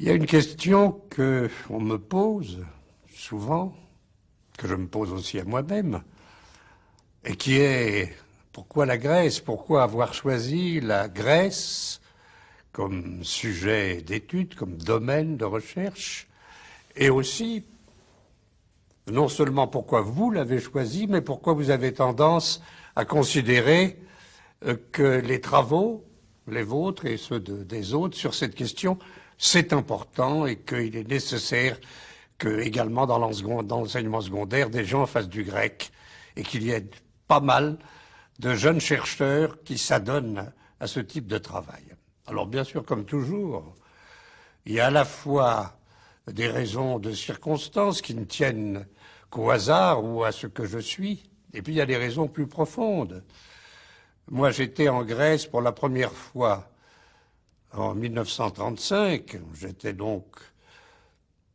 Il y a une question que on me pose souvent, que je me pose aussi à moi-même, et qui est pourquoi la Grèce Pourquoi avoir choisi la Grèce comme sujet d'étude, comme domaine de recherche Et aussi, non seulement pourquoi vous l'avez choisi, mais pourquoi vous avez tendance à considérer euh, que les travaux, les vôtres et ceux des autres, sur cette question, c'est important et qu'il est nécessaire que, également dans l'enseignement secondaire, des gens fassent du grec et qu'il y ait pas mal de jeunes chercheurs qui s'adonnent à ce type de travail. Alors bien sûr, comme toujours, il y a à la fois des raisons de circonstances qui ne tiennent qu'au hasard ou à ce que je suis, et puis il y a des raisons plus profondes. Moi, j'étais en Grèce pour la première fois en 1935, j'étais donc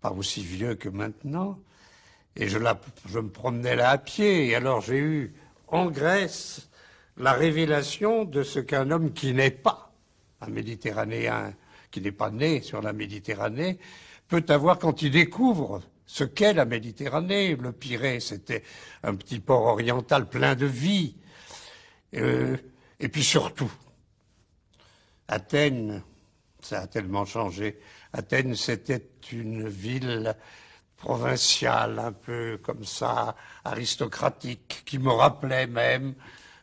pas aussi vieux que maintenant, et je me promenais là à pied, et alors j'ai eu en Grèce la révélation de ce qu'un homme qui n'est pas un Méditerranéen, qui n'est pas né sur la Méditerranée, peut avoir quand il découvre ce qu'est la Méditerranée. Le Pirée, c'était un petit port oriental plein de vie. Euh, et puis surtout, Athènes, ça a tellement changé. Athènes, c'était une ville provinciale, un peu comme ça, aristocratique, qui me rappelait même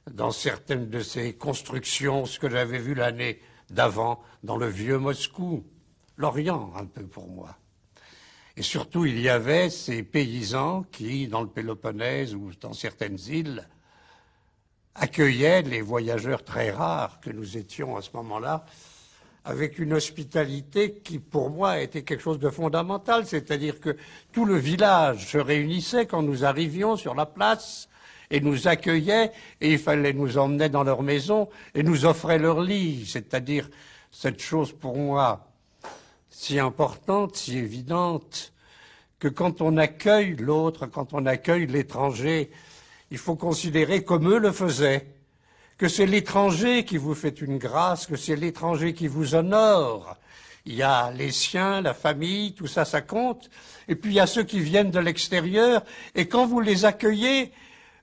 dans certaines de ces constructions ce que j'avais vu l'année d'avant dans le vieux Moscou, l'Orient un peu pour moi. Et surtout, il y avait ces paysans qui, dans le Péloponnèse ou dans certaines îles, accueillaient les voyageurs très rares que nous étions à ce moment-là, avec une hospitalité qui, pour moi, était quelque chose de fondamental. C'est-à-dire que tout le village se réunissait quand nous arrivions sur la place et nous accueillaient et il fallait nous emmener dans leur maison et nous offraient leur lit, c'est-à-dire cette chose pour moi si importante, si évidente, que quand on accueille l'autre, quand on accueille l'étranger, il faut considérer comme eux le faisaient, que c'est l'étranger qui vous fait une grâce, que c'est l'étranger qui vous honore. Il y a les siens, la famille, tout ça, ça compte. Et puis il y a ceux qui viennent de l'extérieur. Et quand vous les accueillez,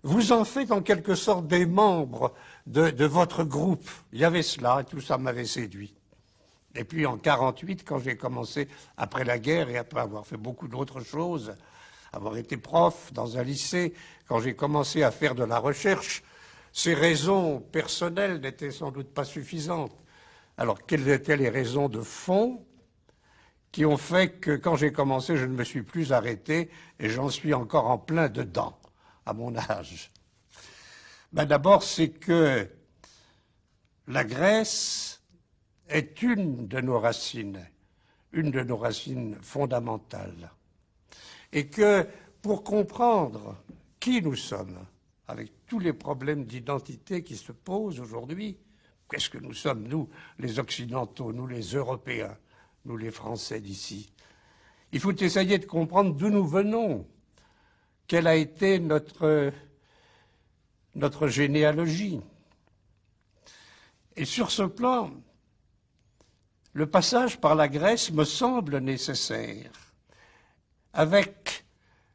vous en faites en quelque sorte des membres de, votre groupe. Il y avait cela, et tout ça m'avait séduit. Et puis en 1948, quand j'ai commencé après la guerre et après avoir fait beaucoup d'autres choses, avoir été prof dans un lycée, quand j'ai commencé à faire de la recherche, ces raisons personnelles n'étaient sans doute pas suffisantes. Alors quelles étaient les raisons de fond qui ont fait que quand j'ai commencé, je ne me suis plus arrêté et j'en suis encore en plein dedans à mon âge ben, D'abord, c'est que la Grèce est une de nos racines, une de nos racines fondamentales. Et que pour comprendre qui nous sommes, avec tous les problèmes d'identité qui se posent aujourd'hui, qu'est-ce que nous sommes, nous, les Occidentaux, nous, les Européens, nous, les Français d'ici Il faut essayer de comprendre d'où nous venons quelle a été notre, notre généalogie. Et sur ce plan, le passage par la Grèce me semble nécessaire, avec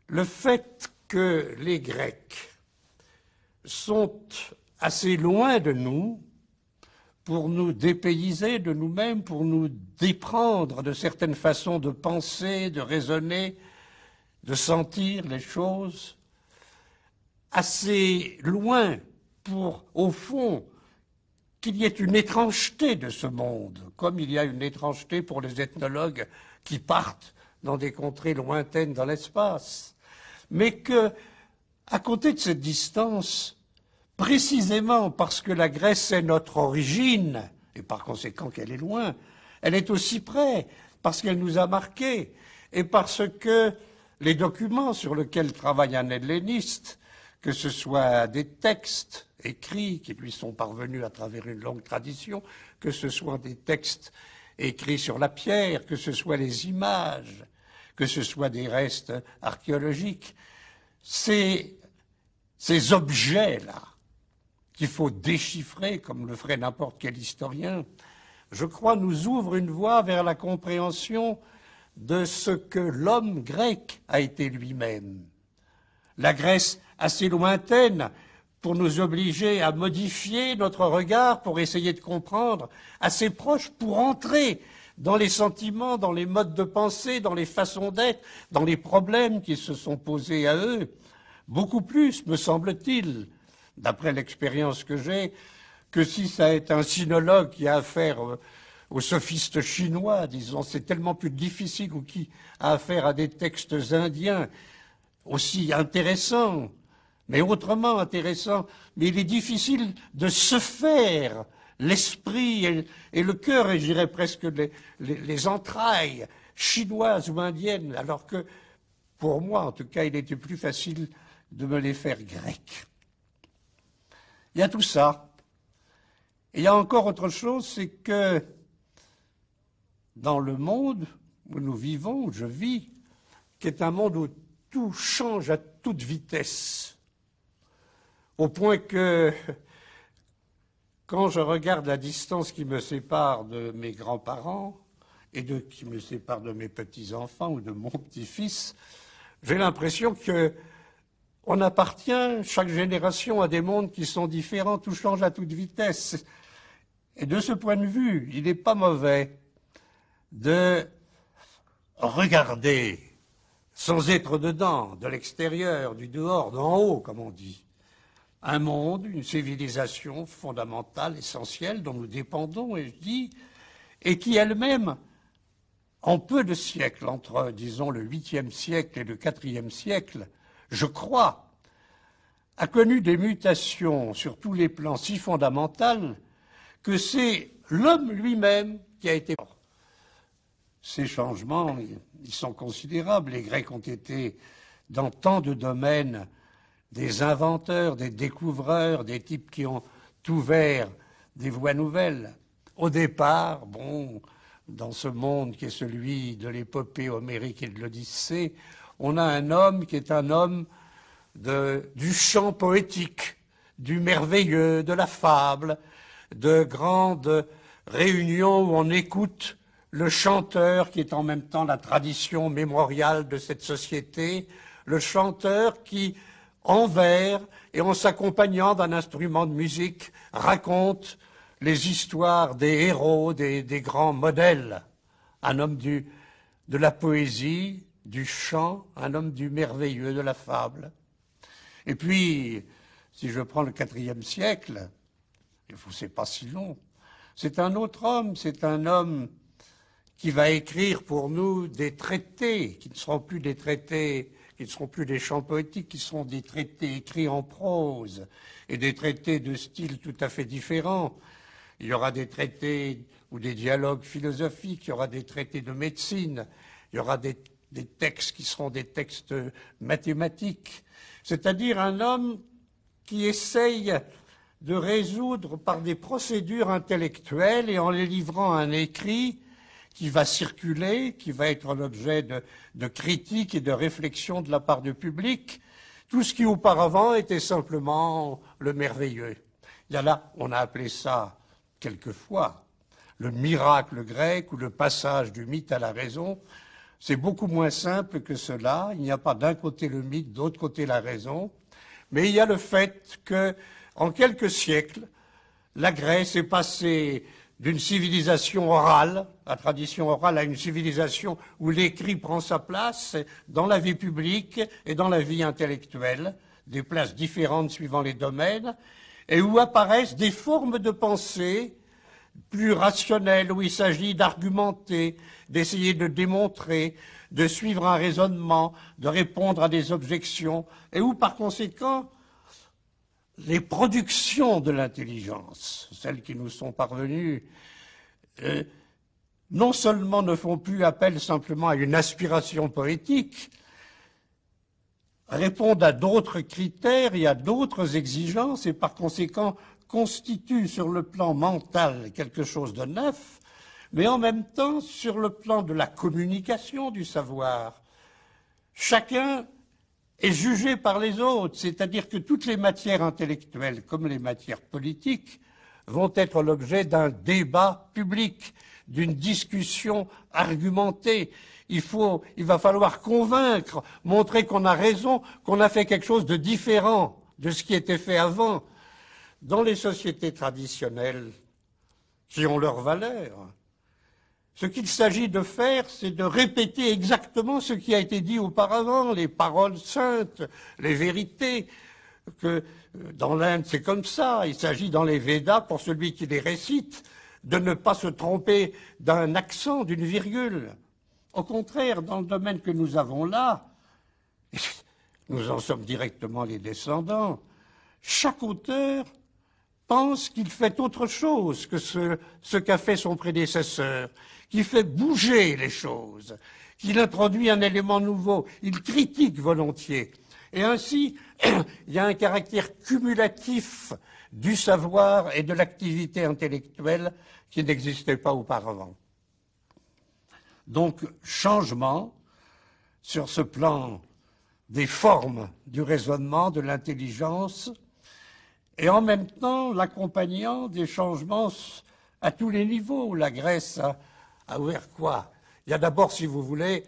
le fait que les Grecs sont assez loin de nous pour nous dépayser de nous-mêmes, pour nous déprendre de certaines façons de penser, de raisonner, de sentir les choses assez loin pour, au fond, qu'il y ait une étrangeté de ce monde, comme il y a une étrangeté pour les ethnologues qui partent dans des contrées lointaines dans l'espace, mais que, à côté de cette distance, précisément parce que la Grèce est notre origine, et par conséquent qu'elle est loin, elle est aussi près, parce qu'elle nous a marqués, et parce que les documents sur lesquels travaille un helléniste, que ce soit des textes écrits qui lui sont parvenus à travers une longue tradition, que ce soit des textes écrits sur la pierre, que ce soit les images, que ce soit des restes archéologiques. Ces, ces objets-là, qu'il faut déchiffrer, comme le ferait n'importe quel historien, je crois, nous ouvrent une voie vers la compréhension de ce que l'homme grec a été lui-même. La Grèce assez lointaine pour nous obliger à modifier notre regard, pour essayer de comprendre, assez proche pour entrer dans les sentiments, dans les modes de pensée, dans les façons d'être, dans les problèmes qui se sont posés à eux, beaucoup plus, me semble-t-il, d'après l'expérience que j'ai, que si ça est un sinologue qui a affaire euh, aux sophistes chinois, disons, c'est tellement plus difficile ou qui a affaire à des textes indiens aussi intéressants, mais autrement intéressants. Mais il est difficile de se faire l'esprit et, le cœur, et j'irais presque les, entrailles chinoises ou indiennes, alors que pour moi, en tout cas, il était plus facile de me les faire grecs. Il y a tout ça. il y a encore autre chose, c'est que dans le monde où nous vivons, où je vis, qui est un monde où tout change à toute vitesse, au point que quand je regarde la distance qui me sépare de mes grands-parents et de qui me sépare de mes petits-enfants ou de mon petit-fils, j'ai l'impression qu'on appartient, chaque génération, à des mondes qui sont différents, tout change à toute vitesse. Et de ce point de vue, il n'est pas mauvais de regarder sans être dedans, de l'extérieur, du dehors, d'en haut, comme on dit, un monde, une civilisation fondamentale, essentielle, dont nous dépendons, et je dis, et qui elle-même, en peu de siècles, entre, disons, le 8e siècle et le 4e siècle, je crois, a connu des mutations sur tous les plans si fondamentales que c'est l'homme lui-même qui a été mort ces changements, ils sont considérables. Les Grecs ont été, dans tant de domaines, des inventeurs, des découvreurs, des types qui ont ouvert des voies nouvelles. Au départ, bon, dans ce monde qui est celui de l'épopée homérique et de l'Odyssée, on a un homme qui est un homme du chant poétique, du merveilleux, de la fable, de grandes réunions où on écoute le chanteur qui est en même temps la tradition mémoriale de cette société, le chanteur qui, en vers et en s'accompagnant d'un instrument de musique, raconte les histoires des héros, des, grands modèles. Un homme du, de la poésie, du chant, un homme du merveilleux, de la fable. Et puis, si je prends le quatrième siècle, il vous c'est pas si long, c'est un autre homme, c'est un homme qui va écrire pour nous des traités qui ne seront plus des traités, qui ne seront plus des chants poétiques, qui seront des traités écrits en prose et des traités de style tout à fait différents. Il y aura des traités ou des dialogues philosophiques, il y aura des traités de médecine, il y aura des, des textes qui seront des textes mathématiques. C'est-à-dire un homme qui essaye de résoudre par des procédures intellectuelles et en les livrant à un écrit qui va circuler, qui va être l'objet de, de critiques et de réflexions de la part du public, tout ce qui auparavant était simplement le merveilleux. Il y a là, on a appelé ça quelquefois le miracle grec ou le passage du mythe à la raison. C'est beaucoup moins simple que cela. Il n'y a pas d'un côté le mythe, d'autre côté la raison. Mais il y a le fait que, en quelques siècles, la Grèce est passée d'une civilisation orale, la tradition orale, à une civilisation où l'écrit prend sa place dans la vie publique et dans la vie intellectuelle, des places différentes suivant les domaines, et où apparaissent des formes de pensée plus rationnelles, où il s'agit d'argumenter, d'essayer de démontrer, de suivre un raisonnement, de répondre à des objections, et où par conséquent les productions de l'intelligence, celles qui nous sont parvenues, euh, non seulement ne font plus appel simplement à une aspiration poétique, répondent à d'autres critères et à d'autres exigences et par conséquent constituent sur le plan mental quelque chose de neuf, mais en même temps sur le plan de la communication du savoir. Chacun est jugée par les autres, c'est-à-dire que toutes les matières intellectuelles comme les matières politiques vont être l'objet d'un débat public, d'une discussion argumentée. Il, faut, il va falloir convaincre, montrer qu'on a raison, qu'on a fait quelque chose de différent de ce qui était fait avant. Dans les sociétés traditionnelles, qui ont leur valeur, ce qu'il s'agit de faire, c'est de répéter exactement ce qui a été dit auparavant, les paroles saintes, les vérités, que euh, dans l'Inde c'est comme ça, il s'agit dans les Védas, pour celui qui les récite, de ne pas se tromper d'un accent, d'une virgule. Au contraire, dans le domaine que nous avons là, nous en sommes directement les descendants, chaque auteur pense qu'il fait autre chose que ce qu'a fait son prédécesseur qui fait bouger les choses, qu'il introduit un élément nouveau, il critique volontiers. Et ainsi, il y a un caractère cumulatif du savoir et de l'activité intellectuelle qui n'existait pas auparavant. Donc, changement sur ce plan des formes du raisonnement, de l'intelligence, et en même temps l'accompagnant des changements à tous les niveaux. La Grèce a à ouvert quoi Il y a d'abord, si vous voulez,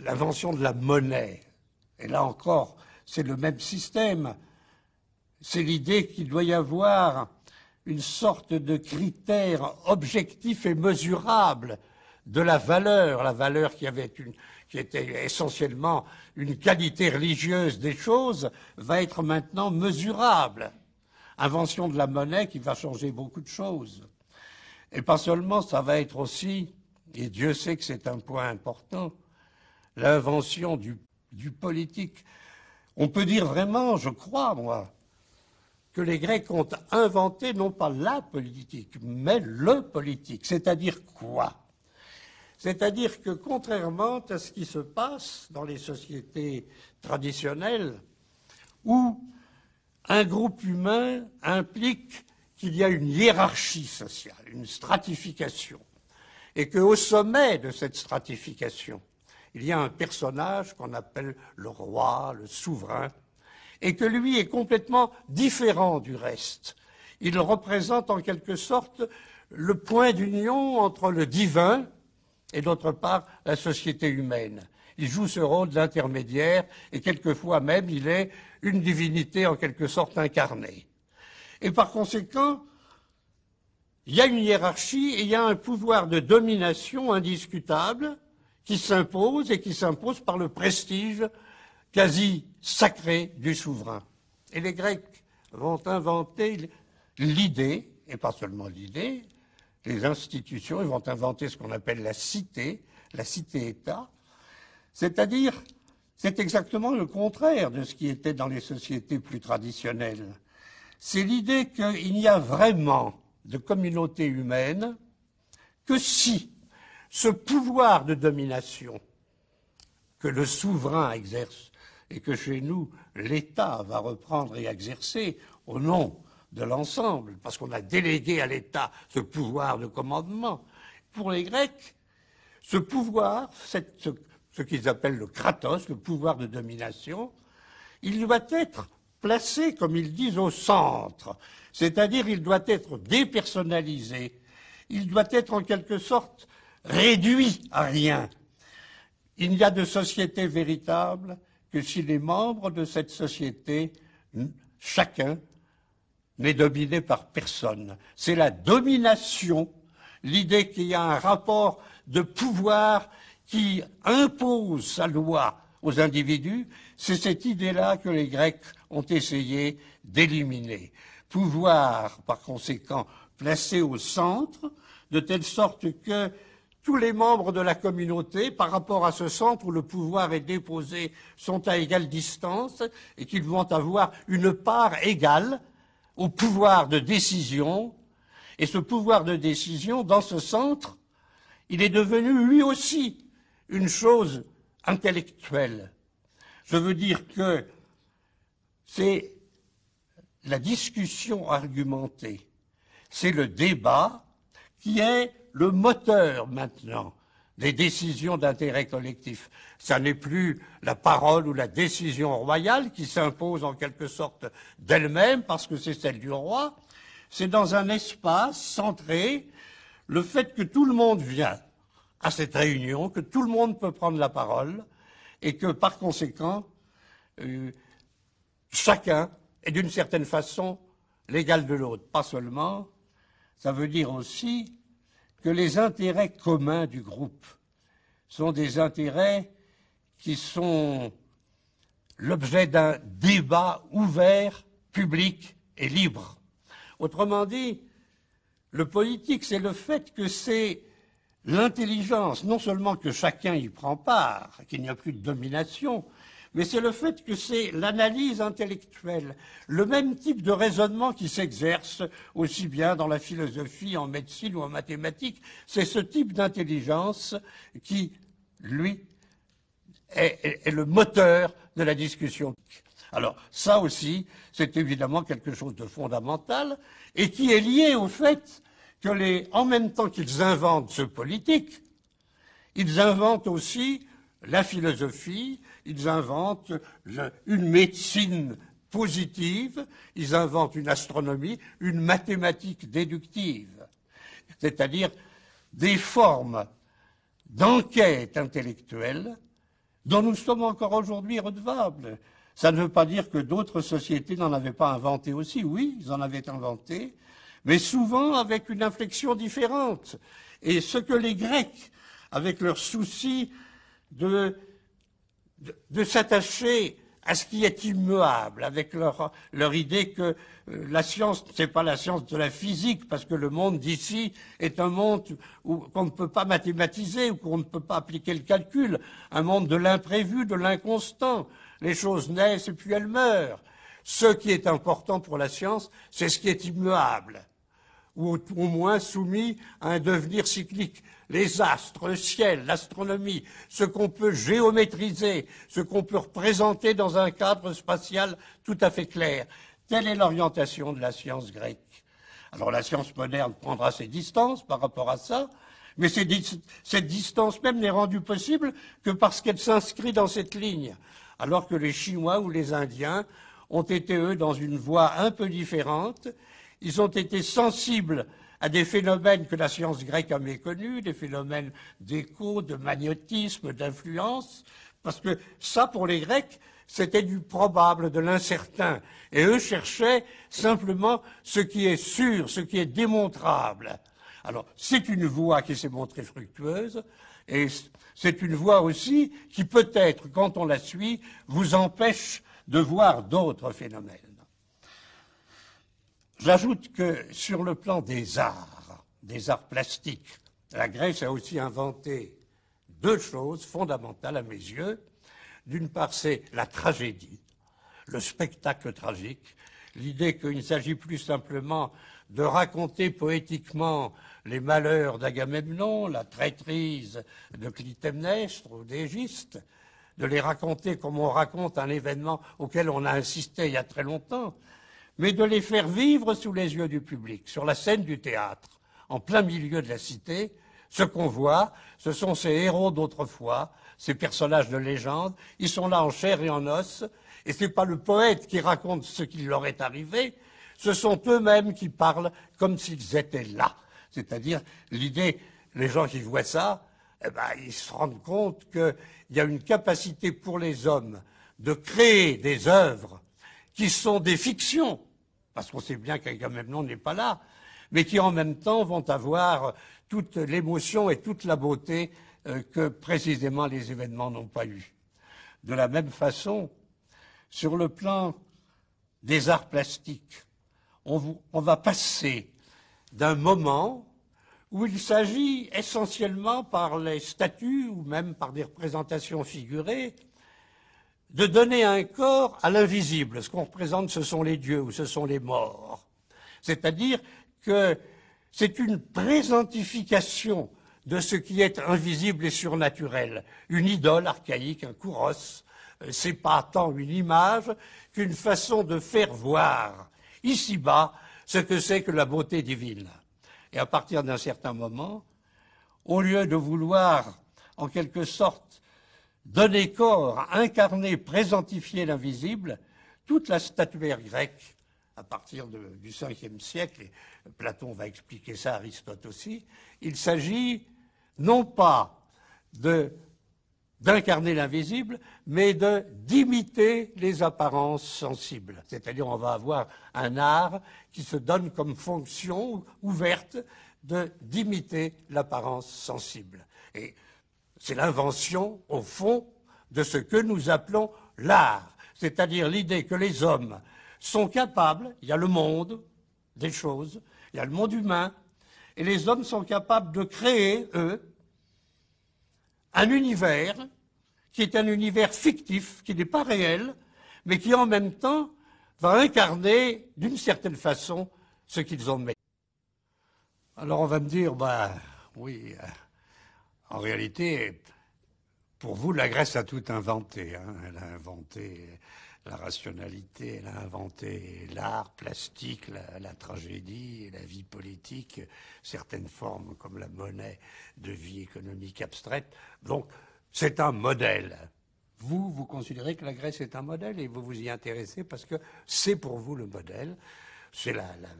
l'invention de la monnaie. Et là encore, c'est le même système. C'est l'idée qu'il doit y avoir une sorte de critère objectif et mesurable de la valeur, la valeur qui, avait qui était essentiellement une qualité religieuse des choses, va être maintenant mesurable. Invention de la monnaie qui va changer beaucoup de choses. Et pas seulement, ça va être aussi, et Dieu sait que c'est un point important, l'invention du, politique. On peut dire vraiment, je crois, moi, que les Grecs ont inventé non pas la politique, mais le politique. C'est-à-dire quoi C'est-à-dire que contrairement à ce qui se passe dans les sociétés traditionnelles, où un groupe humain implique qu'il y a une hiérarchie sociale, une stratification, et qu'au sommet de cette stratification, il y a un personnage qu'on appelle le roi, le souverain, et que lui est complètement différent du reste. Il représente en quelque sorte le point d'union entre le divin et d'autre part la société humaine. Il joue ce rôle d'intermédiaire et quelquefois même il est une divinité en quelque sorte incarnée. Et par conséquent, il y a une hiérarchie et il y a un pouvoir de domination indiscutable qui s'impose et qui s'impose par le prestige quasi sacré du souverain. Et les Grecs vont inventer l'idée, et pas seulement l'idée, les institutions, ils vont inventer ce qu'on appelle la cité, la cité-État, c'est-à-dire c'est exactement le contraire de ce qui était dans les sociétés plus traditionnelles c'est l'idée qu'il n'y a vraiment de communauté humaine que si ce pouvoir de domination que le souverain exerce et que chez nous l'État va reprendre et exercer au nom de l'ensemble, parce qu'on a délégué à l'État ce pouvoir de commandement, pour les Grecs, ce pouvoir, ce, ce qu'ils appellent le kratos, le pouvoir de domination, il doit être placé, comme ils disent, au centre. C'est-à-dire, il doit être dépersonnalisé. Il doit être en quelque sorte réduit à rien. Il n'y a de société véritable que si les membres de cette société, chacun, n'est dominé par personne. C'est la domination, l'idée qu'il y a un rapport de pouvoir qui impose sa loi aux individus c'est cette idée-là que les Grecs ont essayé d'éliminer. Pouvoir, par conséquent, placer au centre, de telle sorte que tous les membres de la communauté, par rapport à ce centre où le pouvoir est déposé, sont à égale distance et qu'ils vont avoir une part égale au pouvoir de décision. Et ce pouvoir de décision, dans ce centre, il est devenu lui aussi une chose intellectuelle, je veux dire que c'est la discussion argumentée, c'est le débat qui est le moteur maintenant des décisions d'intérêt collectif. Ça n'est plus la parole ou la décision royale qui s'impose en quelque sorte d'elle-même parce que c'est celle du roi. C'est dans un espace centré le fait que tout le monde vient à cette réunion, que tout le monde peut prendre la parole, et que par conséquent, euh, chacun est d'une certaine façon l'égal de l'autre. Pas seulement, ça veut dire aussi que les intérêts communs du groupe sont des intérêts qui sont l'objet d'un débat ouvert, public et libre. Autrement dit, le politique, c'est le fait que c'est L'intelligence, non seulement que chacun y prend part, qu'il n'y a plus de domination, mais c'est le fait que c'est l'analyse intellectuelle, le même type de raisonnement qui s'exerce aussi bien dans la philosophie, en médecine ou en mathématiques. C'est ce type d'intelligence qui, lui, est, le moteur de la discussion. Alors ça aussi, c'est évidemment quelque chose de fondamental et qui est lié au fait en même temps qu'ils inventent ce politique, ils inventent aussi la philosophie, ils inventent une médecine positive, ils inventent une astronomie, une mathématique déductive, c'est-à-dire des formes d'enquête intellectuelle dont nous sommes encore aujourd'hui redevables. Ça ne veut pas dire que d'autres sociétés n'en avaient pas inventé aussi. Oui, ils en avaient inventé, mais souvent avec une inflexion différente. Et ce que les Grecs, avec leur souci de, s'attacher à ce qui est immuable, avec leur, leur idée que euh, la science, n'est pas la science de la physique, parce que le monde d'ici est un monde qu'on ne peut pas mathématiser, ou qu'on ne peut pas appliquer le calcul, un monde de l'imprévu, de l'inconstant. Les choses naissent et puis elles meurent. Ce qui est important pour la science, c'est ce qui est immuable ou au, moins soumis à un devenir cyclique. Les astres, le ciel, l'astronomie, ce qu'on peut géométriser, ce qu'on peut représenter dans un cadre spatial tout à fait clair. Telle est l'orientation de la science grecque. Alors la science moderne prendra ses distances par rapport à ça, mais cette distance même n'est rendue possible que parce qu'elle s'inscrit dans cette ligne, alors que les Chinois ou les Indiens ont été, eux, dans une voie un peu différente ils ont été sensibles à des phénomènes que la science grecque a méconnus, des phénomènes d'écho, de magnétisme, d'influence, parce que ça, pour les Grecs, c'était du probable, de l'incertain. Et eux cherchaient simplement ce qui est sûr, ce qui est démontrable. Alors, c'est une voie qui s'est montrée fructueuse, et c'est une voie aussi qui peut-être, quand on la suit, vous empêche de voir d'autres phénomènes. J'ajoute que sur le plan des arts, des arts plastiques, la Grèce a aussi inventé deux choses fondamentales à mes yeux. D'une part, c'est la tragédie, le spectacle tragique, l'idée qu'il ne s'agit plus simplement de raconter poétiquement les malheurs d'Agamemnon, la traîtrise de Clytemnestre ou d'Égiste, de les raconter comme on raconte un événement auquel on a insisté il y a très longtemps, mais de les faire vivre sous les yeux du public, sur la scène du théâtre, en plein milieu de la cité. Ce qu'on voit, ce sont ces héros d'autrefois, ces personnages de légende. Ils sont là en chair et en os, et ce n'est pas le poète qui raconte ce qui leur est arrivé, ce sont eux-mêmes qui parlent comme s'ils étaient là. C'est-à-dire, l'idée, les gens qui voient ça, eh ben, ils se rendent compte qu'il y a une capacité pour les hommes de créer des œuvres qui sont des fictions, parce qu'on sait bien qu'un nom n'est pas là, mais qui en même temps vont avoir toute l'émotion et toute la beauté euh, que précisément les événements n'ont pas eu. De la même façon, sur le plan des arts plastiques, on va passer d'un moment où il s'agit essentiellement par les statues ou même par des représentations figurées de donner un corps à l'invisible. Ce qu'on représente, ce sont les dieux ou ce sont les morts. C'est-à-dire que c'est une présentification de ce qui est invisible et surnaturel. Une idole archaïque, un kouros, euh, c'est pas tant une image qu'une façon de faire voir ici-bas ce que c'est que la beauté divine. Et à partir d'un certain moment, au lieu de vouloir en quelque sorte donner corps, incarner, présentifier l'invisible, toute la statuaire grecque, à partir du e siècle, et Platon va expliquer ça, Aristote aussi, il s'agit non pas d'incarner l'invisible, mais de d'imiter les apparences sensibles. C'est-à-dire on va avoir un art qui se donne comme fonction ouverte de d'imiter l'apparence sensible. C'est l'invention, au fond, de ce que nous appelons l'art, c'est-à-dire l'idée que les hommes sont capables, il y a le monde des choses, il y a le monde humain, et les hommes sont capables de créer, eux, un univers qui est un univers fictif, qui n'est pas réel, mais qui en même temps va incarner d'une certaine façon ce qu'ils ont mis. Alors on va me dire, bah oui, euh, en réalité, pour vous, la Grèce a tout inventé. Hein. Elle a inventé la rationalité, elle a inventé l'art plastique, la, tragédie, la vie politique, certaines formes comme la monnaie de vie économique abstraite. Donc, c'est un modèle. Vous, vous considérez que la Grèce est un modèle et vous vous y intéressez parce que c'est pour vous le modèle. C'est la, la,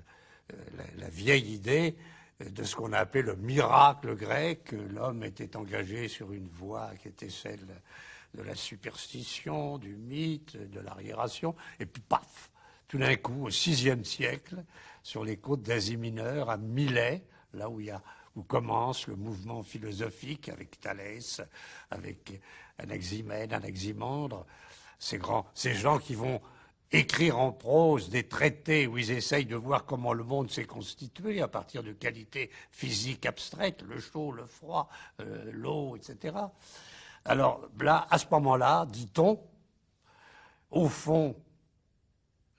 euh, vieille idée euh, de ce qu'on a appelé le miracle grec. L'homme était engagé sur une voie qui était celle de la superstition, du mythe, de l'arriération, et puis paf, tout d'un coup, au VIe siècle, sur les côtes d'Asie mineure, à Milet, là où, il y a, où commence le mouvement philosophique avec Thalès, avec Anaximène, Anaximandre, ces, grands, ces gens qui vont écrire en prose des traités où ils essayent de voir comment le monde s'est constitué à partir de qualités physiques abstraites, le chaud, le froid, euh, l'eau, etc. Alors là, à ce moment-là, dit-on, au fond,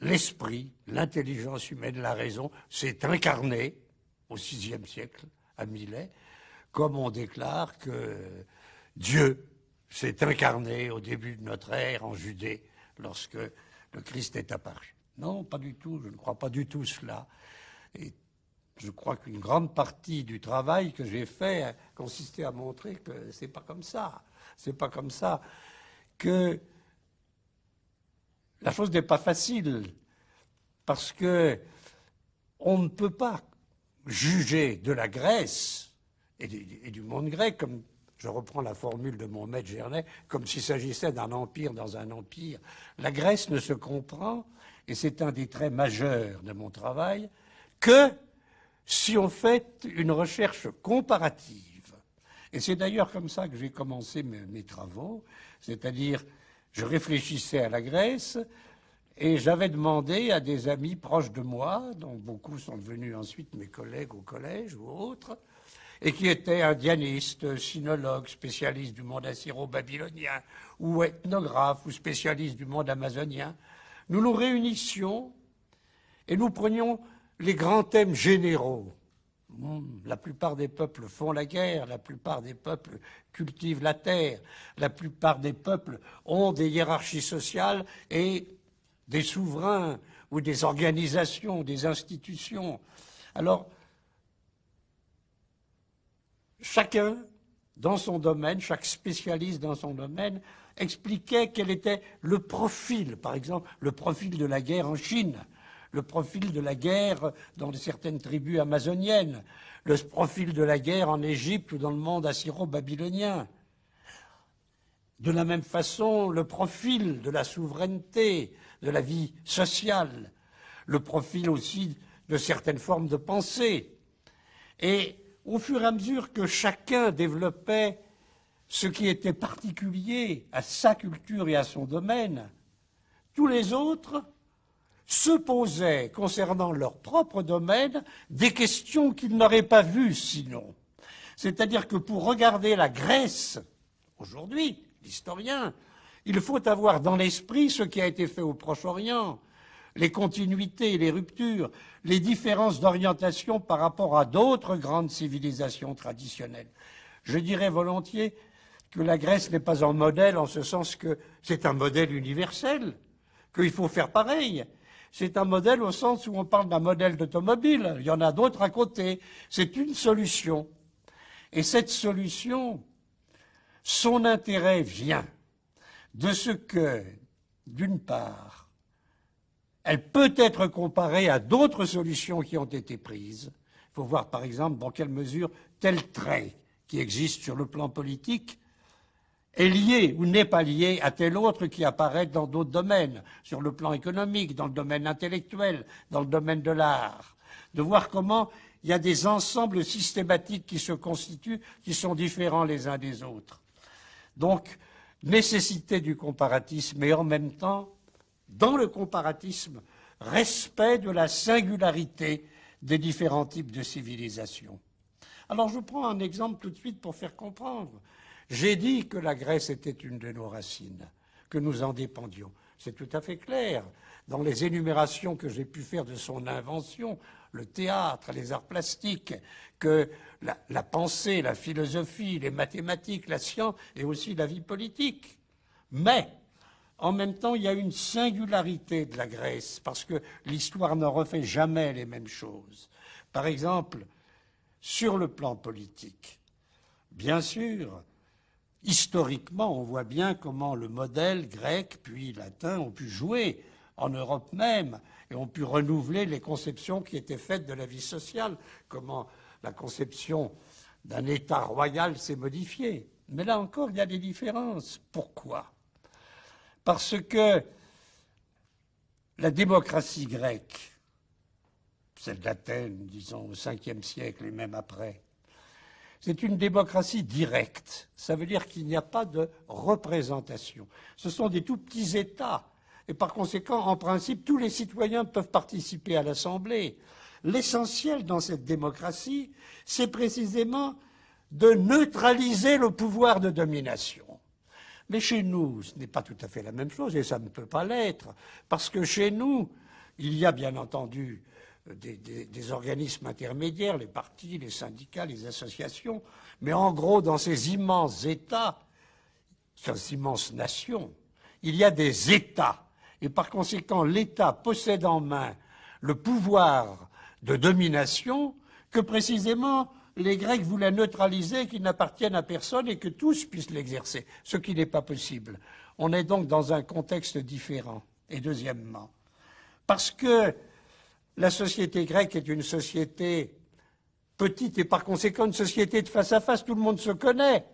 l'esprit, l'intelligence humaine, la raison, s'est incarnée au VIe siècle à Millet, comme on déclare que Dieu s'est incarné au début de notre ère en Judée, lorsque le Christ est apparu. Non, pas du tout, je ne crois pas du tout cela. Et je crois qu'une grande partie du travail que j'ai fait consistait à montrer que c'est pas comme ça. C'est pas comme ça. Que la chose n'est pas facile. Parce que on ne peut pas juger de la Grèce et du monde grec comme je reprends la formule de mon maître Gernet, comme s'il s'agissait d'un empire dans un empire. La Grèce ne se comprend, et c'est un des traits majeurs de mon travail, que si on fait une recherche comparative. Et c'est d'ailleurs comme ça que j'ai commencé mes, travaux, c'est-à-dire je réfléchissais à la Grèce et j'avais demandé à des amis proches de moi, dont beaucoup sont devenus ensuite mes collègues au collège ou autres, et qui était indianiste, sinologue, spécialiste du monde assyro-babylonien, ou ethnographe, ou spécialiste du monde amazonien, nous nous réunissions et nous prenions les grands thèmes généraux. Hmm, la plupart des peuples font la guerre, la plupart des peuples cultivent la terre, la plupart des peuples ont des hiérarchies sociales et des souverains ou des organisations, des institutions. Alors, chacun dans son domaine, chaque spécialiste dans son domaine, expliquait quel était le profil, par exemple, le profil de la guerre en Chine, le profil de la guerre dans certaines tribus amazoniennes, le profil de la guerre en Égypte ou dans le monde assyro-babylonien. De la même façon, le profil de la souveraineté, de la vie sociale, le profil aussi de certaines formes de pensée. Et au fur et à mesure que chacun développait ce qui était particulier à sa culture et à son domaine, tous les autres se posaient, concernant leur propre domaine, des questions qu'ils n'auraient pas vues sinon. C'est-à-dire que pour regarder la Grèce, aujourd'hui, l'historien, il faut avoir dans l'esprit ce qui a été fait au Proche-Orient, les continuités et les ruptures, les différences d'orientation par rapport à d'autres grandes civilisations traditionnelles. Je dirais volontiers que la Grèce n'est pas un modèle en ce sens que c'est un modèle universel, qu'il faut faire pareil. C'est un modèle au sens où on parle d'un modèle d'automobile, il y en a d'autres à côté. C'est une solution. Et cette solution, son intérêt vient de ce que, d'une part, elle peut être comparée à d'autres solutions qui ont été prises. Il faut voir par exemple dans quelle mesure tel trait qui existe sur le plan politique est lié ou n'est pas lié à tel autre qui apparaît dans d'autres domaines, sur le plan économique, dans le domaine intellectuel, dans le domaine de l'art, de voir comment il y a des ensembles systématiques qui se constituent, qui sont différents les uns des autres. Donc, nécessité du comparatisme et en même temps dans le comparatisme, respect de la singularité des différents types de civilisations. Alors je vous prends un exemple tout de suite pour faire comprendre. J'ai dit que la Grèce était une de nos racines, que nous en dépendions. C'est tout à fait clair. Dans les énumérations que j'ai pu faire de son invention, le théâtre, les arts plastiques, que la, la pensée, la philosophie, les mathématiques, la science et aussi la vie politique. Mais en même temps, il y a une singularité de la Grèce, parce que l'histoire ne refait jamais les mêmes choses. Par exemple, sur le plan politique, bien sûr, historiquement, on voit bien comment le modèle grec puis latin ont pu jouer en Europe même et ont pu renouveler les conceptions qui étaient faites de la vie sociale, comment la conception d'un État royal s'est modifiée. Mais là encore, il y a des différences. Pourquoi parce que la démocratie grecque, celle d'Athènes, disons, au Ve siècle et même après, c'est une démocratie directe. Ça veut dire qu'il n'y a pas de représentation. Ce sont des tout petits États. Et par conséquent, en principe, tous les citoyens peuvent participer à l'Assemblée. L'essentiel dans cette démocratie, c'est précisément de neutraliser le pouvoir de domination. Mais chez nous, ce n'est pas tout à fait la même chose, et ça ne peut pas l'être, parce que chez nous, il y a bien entendu euh, des, organismes intermédiaires, les partis, les syndicats, les associations, mais en gros, dans ces immenses États, ces immenses nations, il y a des États. Et par conséquent, l'État possède en main le pouvoir de domination que précisément les Grecs voulaient neutraliser qu'ils n'appartiennent à personne et que tous puissent l'exercer, ce qui n'est pas possible. On est donc dans un contexte différent. Et deuxièmement, parce que la société grecque est une société petite et par conséquent une société de face à face, tout le monde se connaît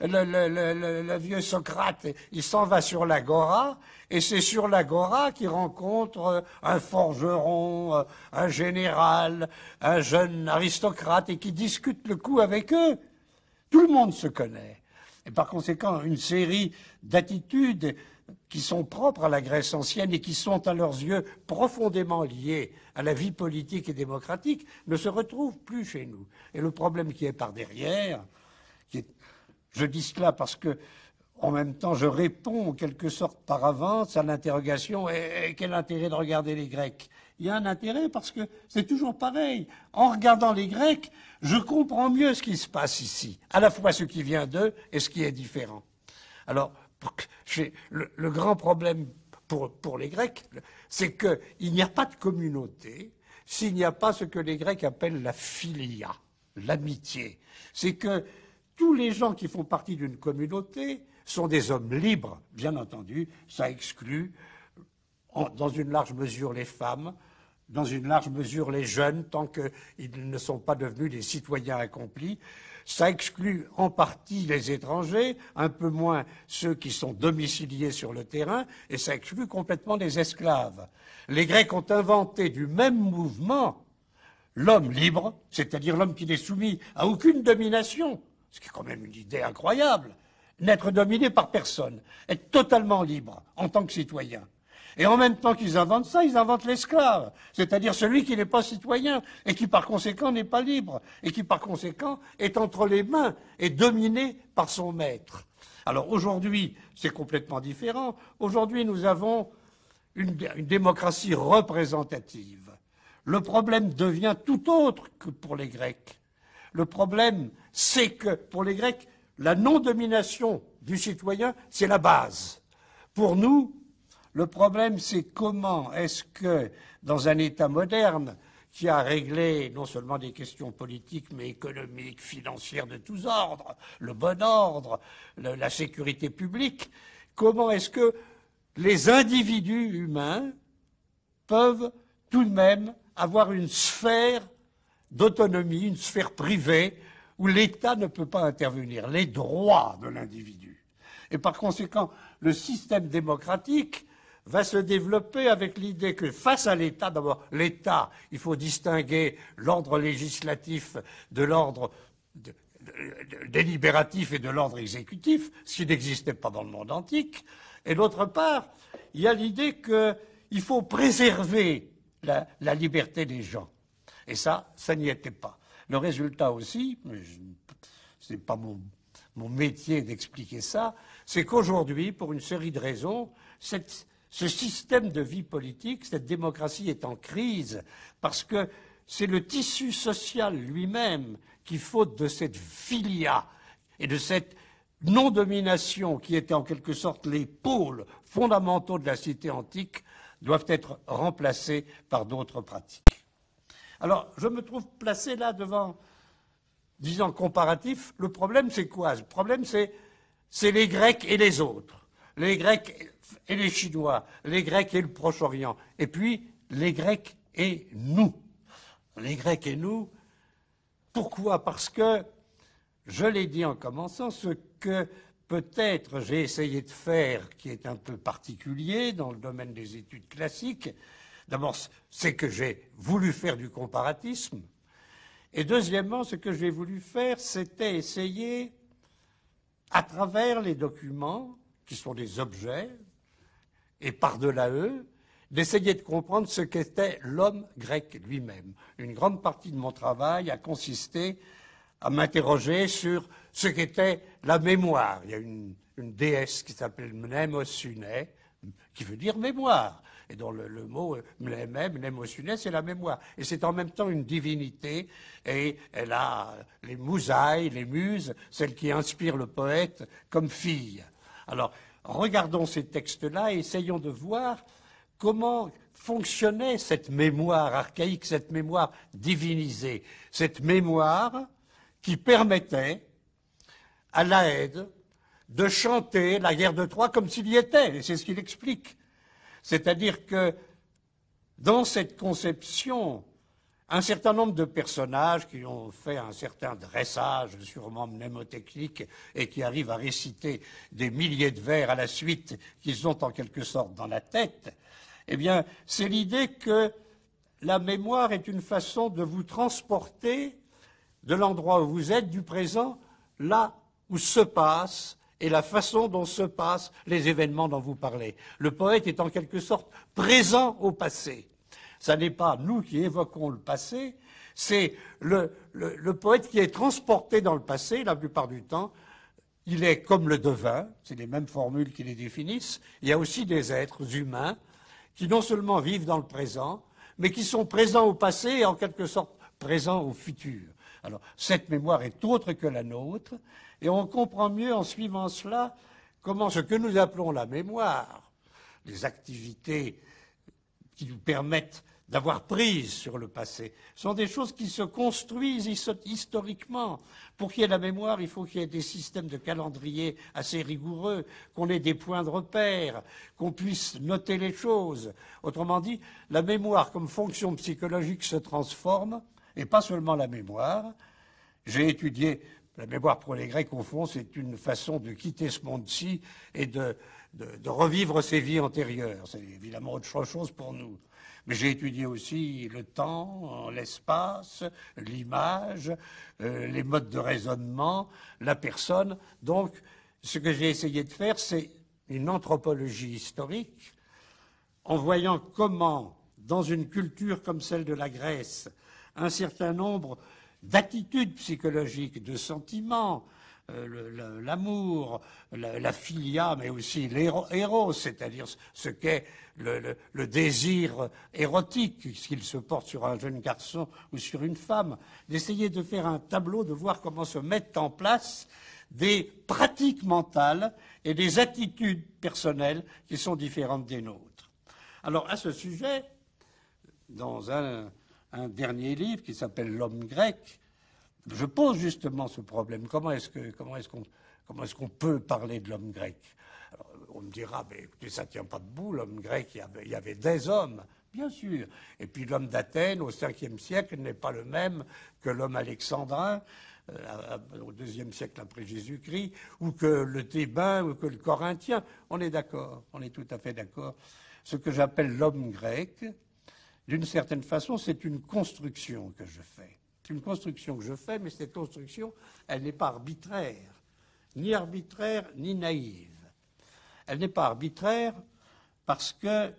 le, vieux Socrate, il s'en va sur l'agora, et c'est sur l'agora qu'il rencontre euh, un forgeron, euh, un général, un jeune aristocrate, et qui discute le coup avec eux. Tout le monde se connaît. Et par conséquent, une série d'attitudes qui sont propres à la Grèce ancienne et qui sont à leurs yeux profondément liées à la vie politique et démocratique ne se retrouvent plus chez nous. Et le problème qui est par derrière, je dis cela parce que, en même temps, je réponds en quelque sorte par avance à l'interrogation et, quel intérêt de regarder les Grecs Il y a un intérêt parce que c'est toujours pareil. En regardant les Grecs, je comprends mieux ce qui se passe ici, à la fois ce qui vient d'eux et ce qui est différent. Alors, le, grand problème pour, pour les Grecs, c'est qu'il n'y a pas de communauté s'il n'y a pas ce que les Grecs appellent la philia, l'amitié. C'est que tous les gens qui font partie d'une communauté sont des hommes libres, bien entendu, ça exclut dans une large mesure les femmes, dans une large mesure les jeunes, tant qu'ils ne sont pas devenus des citoyens accomplis. Ça exclut en partie les étrangers, un peu moins ceux qui sont domiciliés sur le terrain, et ça exclut complètement les esclaves. Les Grecs ont inventé du même mouvement l'homme libre, c'est-à-dire l'homme qui n'est soumis à aucune domination, ce qui est quand même une idée incroyable, n'être dominé par personne, être totalement libre en tant que citoyen. Et en même temps qu'ils inventent ça, ils inventent l'esclave, c'est-à-dire celui qui n'est pas citoyen et qui par conséquent n'est pas libre et qui par conséquent est entre les mains et dominé par son maître. Alors aujourd'hui, c'est complètement différent. Aujourd'hui, nous avons une, démocratie représentative. Le problème devient tout autre que pour les Grecs. Le problème c'est que pour les Grecs, la non-domination du citoyen, c'est la base. Pour nous, le problème, c'est comment est-ce que, dans un État moderne, qui a réglé non seulement des questions politiques, mais économiques, financières de tous ordres, le bon ordre, la sécurité publique, comment est-ce que les individus humains peuvent tout de même avoir une sphère d'autonomie, une sphère privée, où l'État ne peut pas intervenir, les droits de l'individu. Et par conséquent, le système démocratique va se développer avec l'idée que face à l'État, d'abord l'État, il faut distinguer l'ordre législatif de l'ordre délibératif et de l'ordre exécutif, ce qui n'existait pas dans le monde antique. Et d'autre part, il y a l'idée qu'il faut préserver la, liberté des gens. Et ça, ça n'y était pas. Le résultat aussi, ce n'est pas mon, métier d'expliquer ça, c'est qu'aujourd'hui, pour une série de raisons, ce système de vie politique, cette démocratie est en crise parce que c'est le tissu social lui-même qui, faute de cette filia et de cette non-domination qui étaient en quelque sorte les pôles fondamentaux de la cité antique, doivent être remplacés par d'autres pratiques. Alors, je me trouve placé là devant, disons comparatif, le problème c'est quoi Le problème c'est, c'est les Grecs et les autres, les Grecs et les Chinois, les Grecs et le Proche-Orient, et puis les Grecs et nous. Les Grecs et nous, pourquoi Parce que, je l'ai dit en commençant, ce que peut-être j'ai essayé de faire, qui est un peu particulier dans le domaine des études classiques, D'abord, c'est que j'ai voulu faire du comparatisme. Et deuxièmement, ce que j'ai voulu faire, c'était essayer, à travers les documents, qui sont des objets, et par-delà eux, d'essayer de comprendre ce qu'était l'homme grec lui-même. Une grande partie de mon travail a consisté à m'interroger sur ce qu'était la mémoire. Il y a une, déesse qui s'appelle Mnemosune, qui veut dire mémoire et dont le, mot mlemem, euh, l'émotionnel, c'est la mémoire. Et c'est en même temps une divinité, et elle a euh, les mousailles, les muses, celles qui inspirent le poète comme fille. Alors, regardons ces textes-là et essayons de voir comment fonctionnait cette mémoire archaïque, cette mémoire divinisée, cette mémoire qui permettait à l'Aède de chanter la guerre de Troie comme s'il y était, et c'est ce qu'il explique. C'est-à-dire que dans cette conception, un certain nombre de personnages qui ont fait un certain dressage sûrement mnémotechnique et qui arrivent à réciter des milliers de vers à la suite qu'ils ont en quelque sorte dans la tête, eh bien, c'est l'idée que la mémoire est une façon de vous transporter de l'endroit où vous êtes, du présent, là où se passe et la façon dont se passent les événements dont vous parlez. Le poète est en quelque sorte présent au passé. Ce n'est pas nous qui évoquons le passé, c'est le, poète qui est transporté dans le passé, la plupart du temps. Il est comme le devin, c'est les mêmes formules qui les définissent. Il y a aussi des êtres humains qui non seulement vivent dans le présent, mais qui sont présents au passé et en quelque sorte présents au futur. Alors, cette mémoire est autre que la nôtre, et on comprend mieux en suivant cela comment ce que nous appelons la mémoire, les activités qui nous permettent d'avoir prise sur le passé, sont des choses qui se construisent historiquement. Pour qu'il y ait la mémoire, il faut qu'il y ait des systèmes de calendrier assez rigoureux, qu'on ait des points de repère, qu'on puisse noter les choses. Autrement dit, la mémoire comme fonction psychologique se transforme, et pas seulement la mémoire. J'ai étudié la mémoire pour les Grecs, au fond, c'est une façon de quitter ce monde-ci et de, revivre ses vies antérieures. C'est évidemment autre chose pour nous. Mais j'ai étudié aussi le temps, l'espace, l'image, euh, les modes de raisonnement, la personne. Donc, ce que j'ai essayé de faire, c'est une anthropologie historique en voyant comment, dans une culture comme celle de la Grèce, un certain nombre d'attitudes psychologiques, de sentiments, euh, l'amour, la, filia, mais aussi l'héros, c'est-à-dire ce qu'est le, désir érotique, qu'il se porte sur un jeune garçon ou sur une femme, d'essayer de faire un tableau, de voir comment se mettent en place des pratiques mentales et des attitudes personnelles qui sont différentes des nôtres. Alors, à ce sujet, dans un un dernier livre qui s'appelle L'homme grec, je pose justement ce problème. Comment est-ce qu'on peut parler de l'homme grec On me dira, mais écoutez, ça tient pas debout. L'homme grec, il y avait, des hommes, bien sûr. Et puis l'homme d'Athènes au 5e siècle n'est pas le même que l'homme alexandrin euh, au 2e siècle après Jésus-Christ, ou que le Thébain, ou que le Corinthien. On est d'accord, on est tout à fait d'accord. Ce que j'appelle l'homme grec, d'une certaine façon, c'est une construction que je fais. C'est une construction que je fais, mais cette construction, elle n'est pas arbitraire, ni arbitraire, ni naïve. Elle n'est pas arbitraire parce que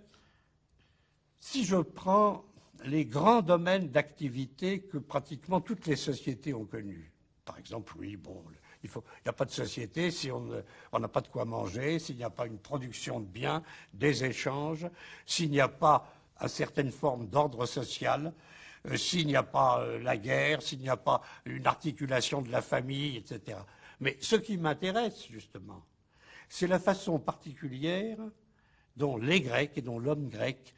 si je prends les grands domaines d'activité que pratiquement toutes les sociétés ont connus, par exemple, oui, bon, il n'y a pas de société si on n'a pas de quoi manger, s'il n'y a pas une production de biens, des échanges, s'il n'y a pas à certaines formes d'ordre social. Euh, s'il n'y a pas euh, la guerre, s'il n'y a pas une articulation de la famille, etc. Mais ce qui m'intéresse, justement, c'est la façon particulière dont les Grecs et dont l'homme grec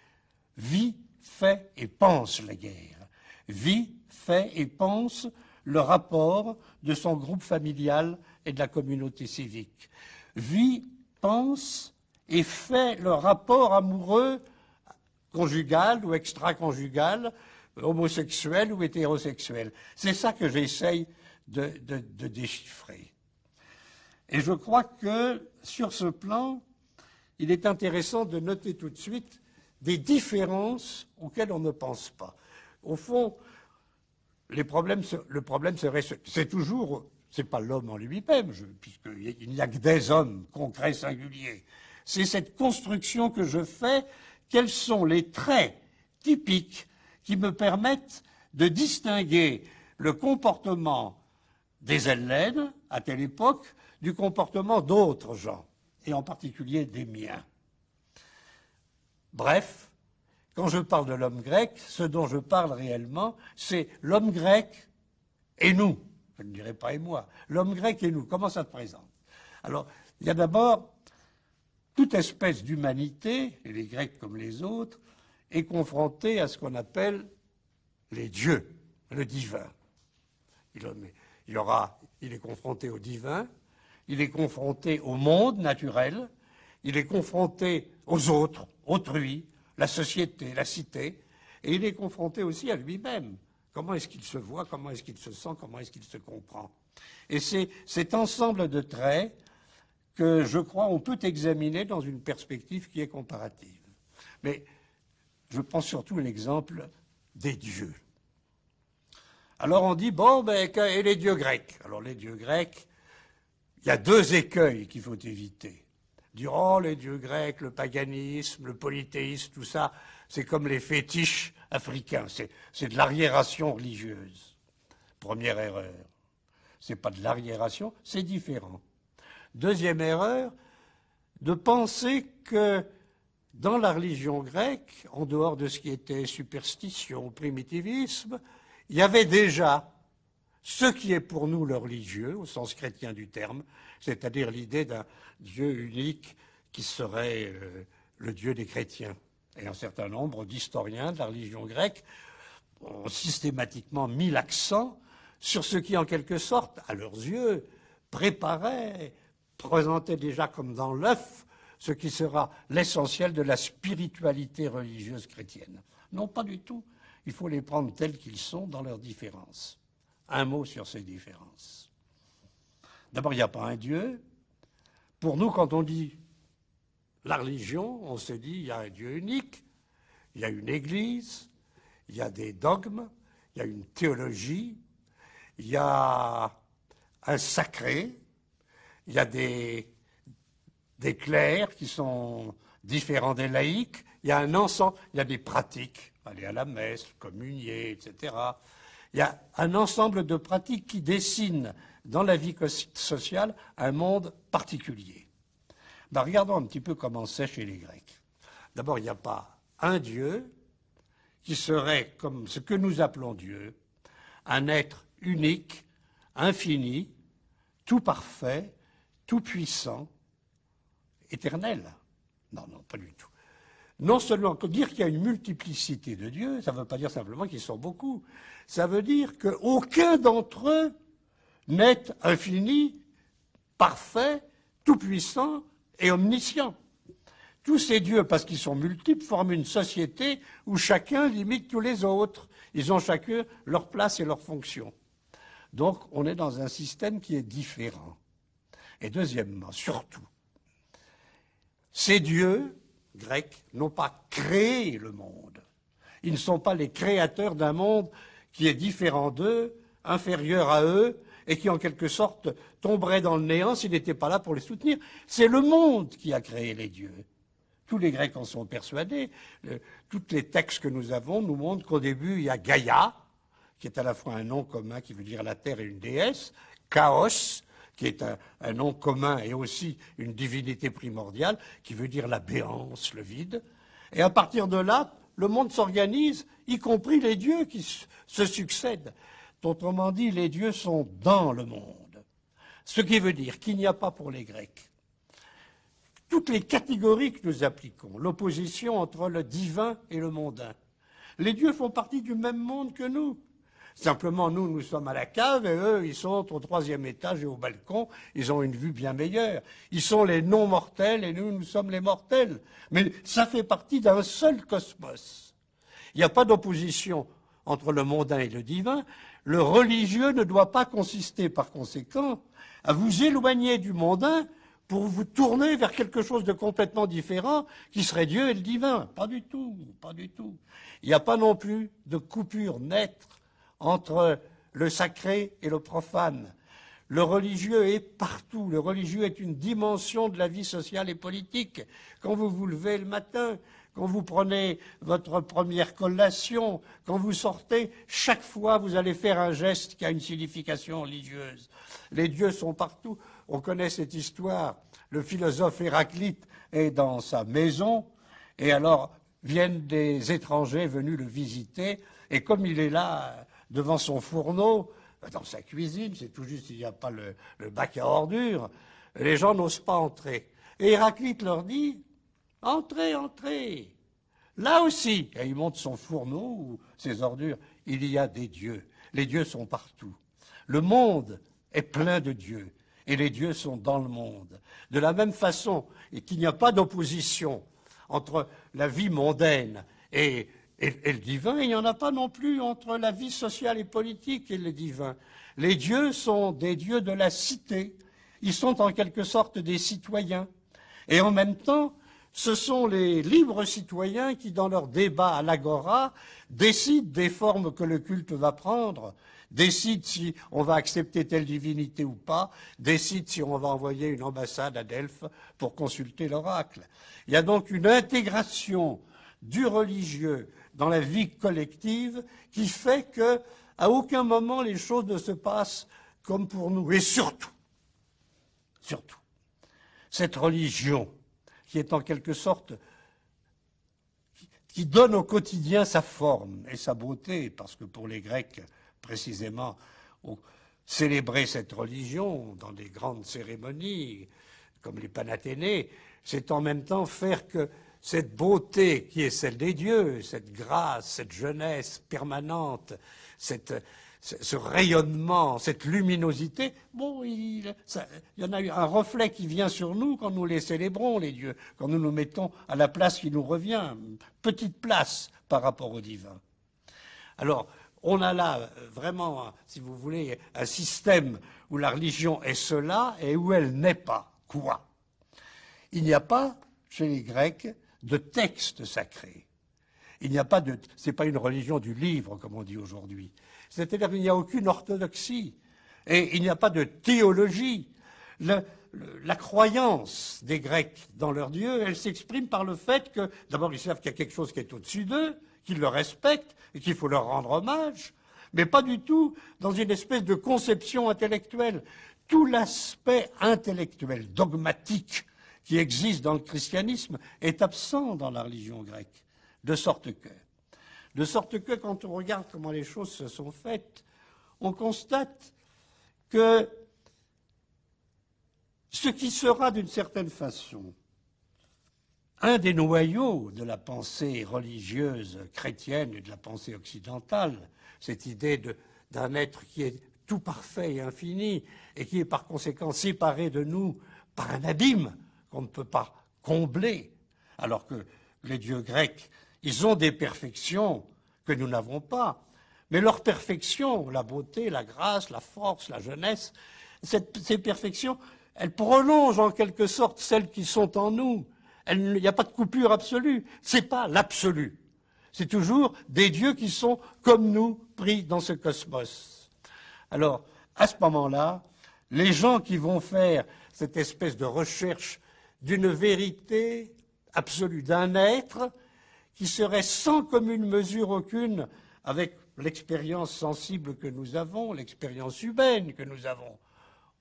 vit, fait et pense la guerre, vit, fait et pense le rapport de son groupe familial et de la communauté civique, vit, pense et fait le rapport amoureux Conjugale ou extra conjugale homosexuelle ou hétérosexuel, C'est ça que j'essaye de, déchiffrer. Et je crois que sur ce plan, il est intéressant de noter tout de suite des différences auxquelles on ne pense pas. Au fond, le problème serait, c'est toujours, c'est pas l'homme en lui-même, puisqu'il n'y a que des hommes concrets, singuliers. C'est cette construction que je fais quels sont les traits typiques qui me permettent de distinguer le comportement des Hellènes à telle époque du comportement d'autres gens, et en particulier des miens. Bref, quand je parle de l'homme grec, ce dont je parle réellement, c'est l'homme grec et nous. Je ne dirais pas et moi. L'homme grec et nous, comment ça se présente Alors, il y a d'abord toute espèce d'humanité, et les Grecs comme les autres, est confrontée à ce qu'on appelle les dieux, le divin. Il, aura, il est confronté au divin, il est confronté au monde naturel, il est confronté aux autres, autrui, la société, la cité, et il est confronté aussi à lui-même. Comment est-ce qu'il se voit, comment est-ce qu'il se sent, comment est-ce qu'il se comprend. Et c'est cet ensemble de traits que je crois on peut examiner dans une perspective qui est comparative. Mais je pense surtout l'exemple des dieux. Alors on dit, bon, ben, et les dieux grecs Alors les dieux grecs, il y a deux écueils qu'il faut éviter. Durant les dieux grecs, le paganisme, le polythéisme, tout ça, c'est comme les fétiches africains, c'est de l'arriération religieuse. Première erreur. Ce n'est pas de l'arriération, c'est différent. Deuxième erreur, de penser que dans la religion grecque, en dehors de ce qui était superstition, primitivisme, il y avait déjà ce qui est pour nous le religieux, au sens chrétien du terme, c'est-à-dire l'idée d'un Dieu unique qui serait euh, le Dieu des chrétiens. Et un certain nombre d'historiens de la religion grecque ont systématiquement mis l'accent sur ce qui, en quelque sorte, à leurs yeux, préparait présenter déjà comme dans l'œuf ce qui sera l'essentiel de la spiritualité religieuse chrétienne. Non, pas du tout. Il faut les prendre tels qu'ils sont dans leurs différences. Un mot sur ces différences. D'abord, il n'y a pas un Dieu. Pour nous, quand on dit la religion, on se dit il y a un Dieu unique, il y a une Église, il y a des dogmes, il y a une théologie, il y a un sacré, il y a des, clercs qui sont différents des laïcs, il y a un ensemble, il y a des pratiques, aller à la messe, communier, etc. Il y a un ensemble de pratiques qui dessinent dans la vie sociale un monde particulier. Bah, regardons un petit peu comment c'est chez les Grecs. D'abord, il n'y a pas un Dieu qui serait comme ce que nous appelons Dieu, un être unique, infini, tout parfait, tout-puissant, éternel. Non, non, pas du tout. Non seulement dire qu'il y a une multiplicité de dieux, ça ne veut pas dire simplement qu'ils sont beaucoup. Ça veut dire qu'aucun d'entre eux n'est infini, parfait, tout-puissant et omniscient. Tous ces dieux, parce qu'ils sont multiples, forment une société où chacun limite tous les autres. Ils ont chacun leur place et leur fonction. Donc on est dans un système qui est différent. Et deuxièmement, surtout, ces dieux grecs n'ont pas créé le monde. Ils ne sont pas les créateurs d'un monde qui est différent d'eux, inférieur à eux, et qui en quelque sorte tomberait dans le néant s'ils n'étaient pas là pour les soutenir. C'est le monde qui a créé les dieux. Tous les Grecs en sont persuadés. tous toutes les textes que nous avons nous montrent qu'au début, il y a Gaïa, qui est à la fois un nom commun qui veut dire la terre et une déesse, Chaos, qui est un, nom commun et aussi une divinité primordiale, qui veut dire la béance, le vide. Et à partir de là, le monde s'organise, y compris les dieux qui se succèdent. Autrement dit, les dieux sont dans le monde. Ce qui veut dire qu'il n'y a pas pour les Grecs toutes les catégories que nous appliquons, l'opposition entre le divin et le mondain. Les dieux font partie du même monde que nous. Simplement, nous, nous sommes à la cave et eux, ils sont au troisième étage et au balcon. Ils ont une vue bien meilleure. Ils sont les non-mortels et nous, nous sommes les mortels. Mais ça fait partie d'un seul cosmos. Il n'y a pas d'opposition entre le mondain et le divin. Le religieux ne doit pas consister, par conséquent, à vous éloigner du mondain pour vous tourner vers quelque chose de complètement différent qui serait Dieu et le divin. Pas du tout, pas du tout. Il n'y a pas non plus de coupure nette entre le sacré et le profane. Le religieux est partout. Le religieux est une dimension de la vie sociale et politique. Quand vous vous levez le matin, quand vous prenez votre première collation, quand vous sortez, chaque fois vous allez faire un geste qui a une signification religieuse. Les dieux sont partout. On connaît cette histoire. Le philosophe Héraclite est dans sa maison et alors viennent des étrangers venus le visiter et comme il est là devant son fourneau, euh, dans sa cuisine, c'est tout juste il n'y a pas le, bac à ordures, les gens n'osent pas entrer. Et Héraclite leur dit Entrez, entrez Là aussi, et il monte son fourneau ou ses ordures, il y a des dieux. Les dieux sont partout. Le monde est plein de dieux et les dieux sont dans le monde. De la même façon, et qu'il n'y a pas d'opposition entre la vie mondaine et et, le divin, il n'y en a pas non plus entre la vie sociale et politique et le divin. Les dieux sont des dieux de la cité. Ils sont en quelque sorte des citoyens. Et en même temps, ce sont les libres citoyens qui, dans leur débat à l'agora, décident des formes que le culte va prendre, décident si on va accepter telle divinité ou pas, décident si on va envoyer une ambassade à Delphes pour consulter l'oracle. Il y a donc une intégration du religieux dans la vie collective qui fait que, à aucun moment, les choses ne se passent comme pour nous. Et surtout, surtout, cette religion qui est en quelque sorte qui donne au quotidien sa forme et sa beauté, parce que pour les Grecs, précisément, célébrer cette religion dans des grandes cérémonies, comme les Panathénées, c'est en même temps faire que cette beauté qui est celle des dieux, cette grâce, cette jeunesse permanente, cette, ce rayonnement, cette luminosité, bon, il, il, y en a un reflet qui vient sur nous quand nous les célébrons, les dieux, quand nous nous mettons à la place qui nous revient, petite place par rapport au divin. Alors, on a là euh, vraiment, euh, si vous voulez, un système où la religion est cela et où elle n'est pas. Quoi Il n'y a pas, chez les Grecs, de textes sacrés. Il n'y a pas de, c'est pas une religion du livre, comme on dit aujourd'hui. C'est-à-dire qu'il n'y a aucune orthodoxie et il n'y a pas de théologie. la croyance des Grecs dans leur Dieu, elle s'exprime par le fait que, d'abord, ils savent qu'il y a quelque chose qui est au-dessus d'eux, qu'ils le respectent et qu'il faut leur rendre hommage, mais pas du tout dans une espèce de conception intellectuelle. Tout l'aspect intellectuel, dogmatique, qui existe dans le christianisme est absent dans la religion grecque. De sorte que, de sorte que quand on regarde comment les choses se sont faites, on constate que ce qui sera d'une certaine façon un des noyaux de la pensée religieuse chrétienne et de la pensée occidentale, cette idée d'un être qui est tout parfait et infini, et qui est par conséquent séparé de nous par un abîme, qu'on ne peut pas combler, alors que les dieux grecs, ils ont des perfections que nous n'avons pas. Mais leurs perfections, la beauté, la grâce, la force, la jeunesse, ces perfections, elles prolongent en quelque sorte celles qui sont en nous. Il n'y a pas de coupure absolue. C'est pas l'absolu. C'est toujours des dieux qui sont comme nous, pris dans ce cosmos. Alors, à ce moment-là, les gens qui vont faire cette espèce de recherche d'une vérité absolue, d'un être qui serait sans commune mesure aucune avec l'expérience sensible que nous avons, l'expérience humaine que nous avons.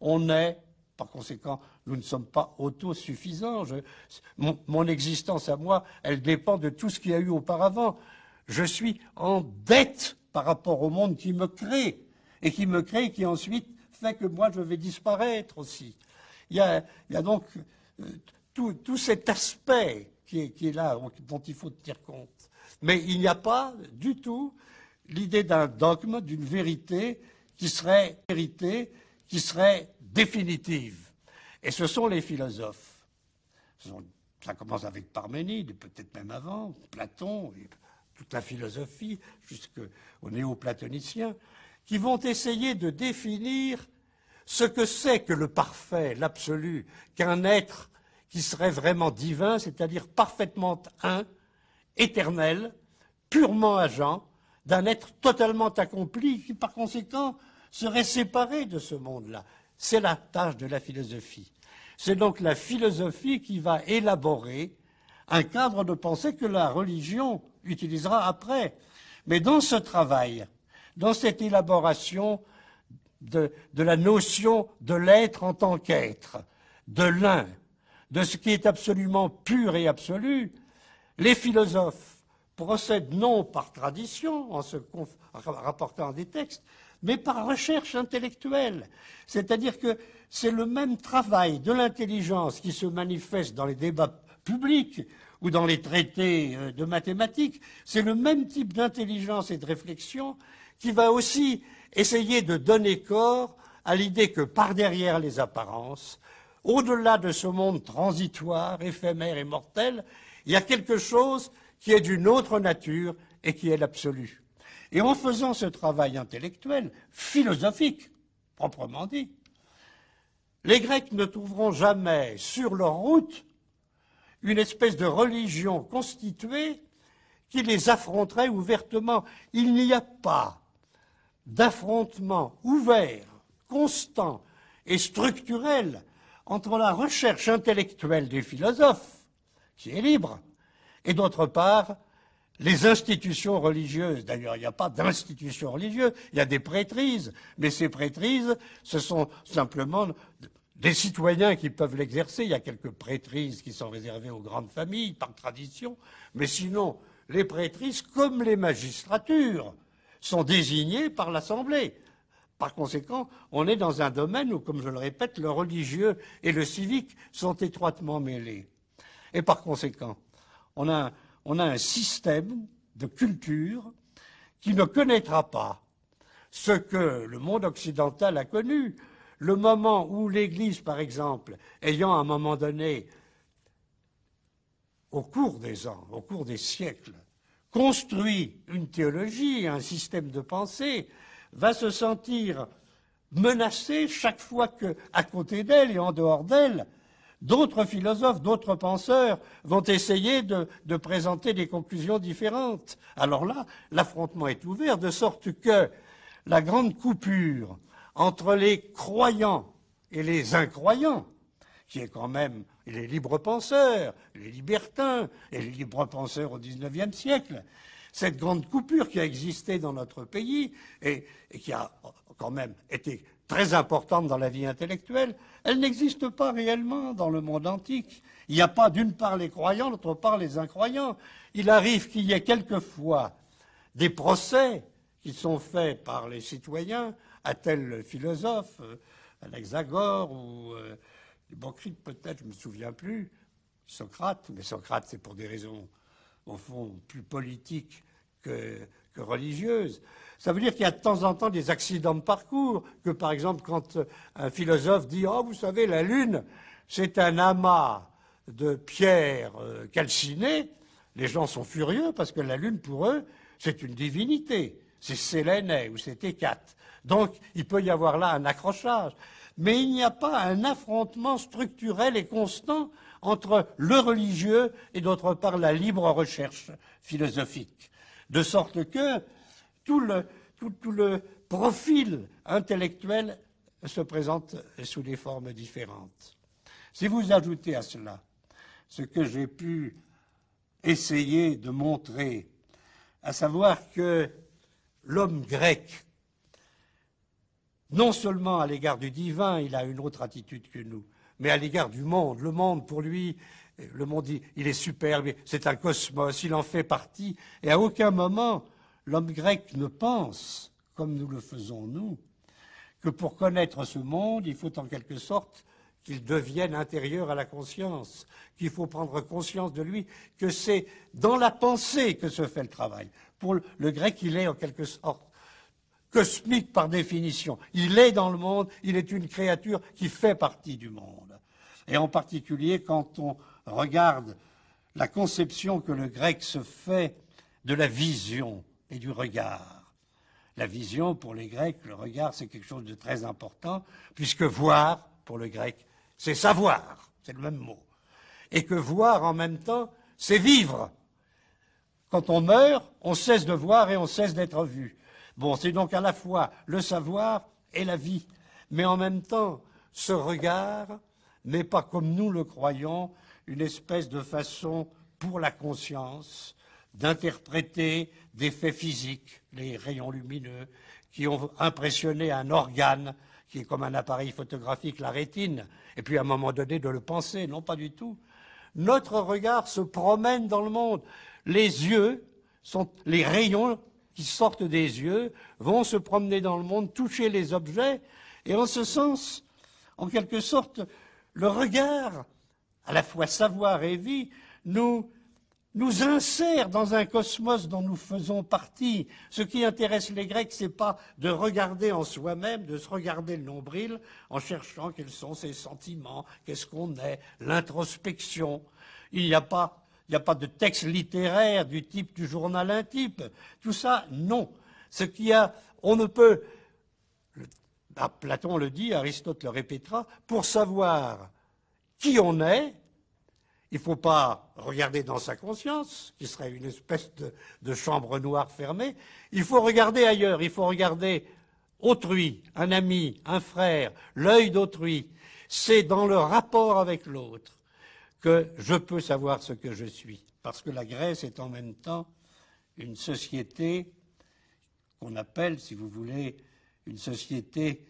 On est, par conséquent, nous ne sommes pas autosuffisants. mon, existence à moi, elle dépend de tout ce qu'il y a eu auparavant. Je suis en dette par rapport au monde qui me crée, et qui me crée, et qui ensuite fait que moi je vais disparaître aussi. il y a donc tout, cet aspect qui est, là, dont il faut tenir compte. Mais il n'y a pas du tout l'idée d'un dogme, d'une vérité qui serait vérité, qui serait définitive. Et ce sont les philosophes. ça commence avec Parménide, peut-être même avant, Platon, et toute la philosophie jusqu'aux néo qui vont essayer de définir ce que c'est que le parfait, l'absolu, qu'un être qui serait vraiment divin, c'est-à-dire parfaitement un, éternel, purement agent, d'un être totalement accompli, qui par conséquent serait séparé de ce monde-là. C'est la tâche de la philosophie. C'est donc la philosophie qui va élaborer un cadre de pensée que la religion utilisera après. Mais dans ce travail, dans cette élaboration de, la notion de l'être en tant qu'être, de l'un, de ce qui est absolument pur et absolu, les philosophes procèdent non par tradition, en se rapportant à des textes, mais par recherche intellectuelle. C'est-à-dire que c'est le même travail de l'intelligence qui se manifeste dans les débats publics ou dans les traités euh, de mathématiques, c'est le même type d'intelligence et de réflexion qui va aussi essayer de donner corps à l'idée que par derrière les apparences, au-delà de ce monde transitoire, éphémère et mortel, il y a quelque chose qui est d'une autre nature et qui est l'absolu. Et en faisant ce travail intellectuel, philosophique, proprement dit, les Grecs ne trouveront jamais sur leur route une espèce de religion constituée qui les affronterait ouvertement. Il n'y a pas d'affrontements ouverts, constants et structurels entre la recherche intellectuelle des philosophes, qui est libre, et d'autre part, les institutions religieuses. D'ailleurs, il n'y a pas d'institutions religieuses, il y a des prêtrises, mais ces prêtrises, ce sont simplement des citoyens qui peuvent l'exercer. Il y a quelques prêtrises qui sont réservées aux grandes familles par tradition, mais sinon, les prêtrises, comme les magistratures, sont désignés par l'Assemblée. Par conséquent, on est dans un domaine où, comme je le répète, le religieux et le civique sont étroitement mêlés. Et par conséquent, on a, un système de culture qui ne connaîtra pas ce que le monde occidental a connu, le moment où l'Église, par exemple, ayant à un moment donné, au cours des ans, au cours des siècles, construit une théologie, un système de pensée, va se sentir menacée chaque fois que, à côté d'elle et en dehors d'elle, d'autres philosophes, d'autres penseurs vont essayer de, présenter des conclusions différentes. Alors là, l'affrontement est ouvert, de sorte que la grande coupure entre les croyants et les incroyants qui est quand même les libres penseurs, les libertins, et les libres penseurs au XIXe siècle, cette grande coupure qui a existé dans notre pays et, qui a quand même été très importante dans la vie intellectuelle, elle n'existe pas réellement dans le monde antique. Il n'y a pas d'une part les croyants, d'autre part les incroyants. Il arrive qu'il y ait quelquefois des procès qui sont faits par les citoyens à tel philosophe, à euh, l'Hexagore ou euh, les Hypocrite, peut-être, je ne me souviens plus. Socrate, mais Socrate, c'est pour des raisons, en fond, plus politiques que, religieuses. Ça veut dire qu'il y a de temps en temps des accidents de parcours, que par exemple, quand un philosophe dit Oh, vous savez, la Lune, c'est un amas de pierres euh, calcinées, les gens sont furieux parce que la Lune, pour eux, c'est une divinité. C'est Séléné ou c'est Écate. Donc, il peut y avoir là un accrochage mais il n'y a pas un affrontement structurel et constant entre le religieux et d'autre part la libre recherche philosophique. De sorte que tout le, profil intellectuel se présente sous des formes différentes. Si vous ajoutez à cela ce que j'ai pu essayer de montrer, à savoir que l'homme grec non seulement à l'égard du divin, il a une autre attitude que nous, mais à l'égard du monde. Le monde, pour lui, le monde, il est superbe, c'est un cosmos, il en fait partie, et à aucun moment l'homme grec ne pense, comme nous le faisons nous, que pour connaître ce monde, il faut en quelque sorte qu'il devienne intérieur à la conscience, qu'il faut prendre conscience de lui, que c'est dans la pensée que se fait le travail. Pour le grec, il est en quelque sorte cosmique par définition. Il est dans le monde, il est une créature qui fait partie du monde. Et en particulier quand on regarde la conception que le grec se fait de la vision et du regard. La vision, pour les Grecs, le regard, c'est quelque chose de très important, puisque voir, pour le grec, c'est savoir, c'est le même mot. Et que voir en même temps, c'est vivre. Quand on meurt, on cesse de voir et on cesse d'être vu. Bon, c'est donc à la fois le savoir et la vie. Mais en même temps, ce regard n'est pas, comme nous le croyons, une espèce de façon pour la conscience d'interpréter des faits physiques, les rayons lumineux, qui ont impressionné un organe qui est comme un appareil photographique, la rétine, et puis à un moment donné de le penser. Non, pas du tout. Notre regard se promène dans le monde. Les yeux sont, les rayons qui sortent des yeux, vont se promener dans le monde, toucher les objets, et en ce sens, en quelque sorte, le regard, à la fois savoir et vie, nous, nous insère dans un cosmos dont nous faisons partie. Ce qui intéresse les Grecs, c'est pas de regarder en soi-même, de se regarder le nombril en cherchant quels sont ses sentiments, qu'est-ce qu'on est, l'introspection. Il n'y a pas il n'y a pas de texte littéraire du type du journal type, Tout ça, non. Ce qu'il y a, on ne peut, bah, Platon le dit, Aristote le répétera, pour savoir qui on est, il ne faut pas regarder dans sa conscience, qui serait une espèce de, de, chambre noire fermée. Il faut regarder ailleurs, il faut regarder autrui, un ami, un frère, l'œil d'autrui. C'est dans le rapport avec l'autre que je peux savoir ce que je suis. Parce que la Grèce est en même temps une société qu'on appelle, si vous voulez, une société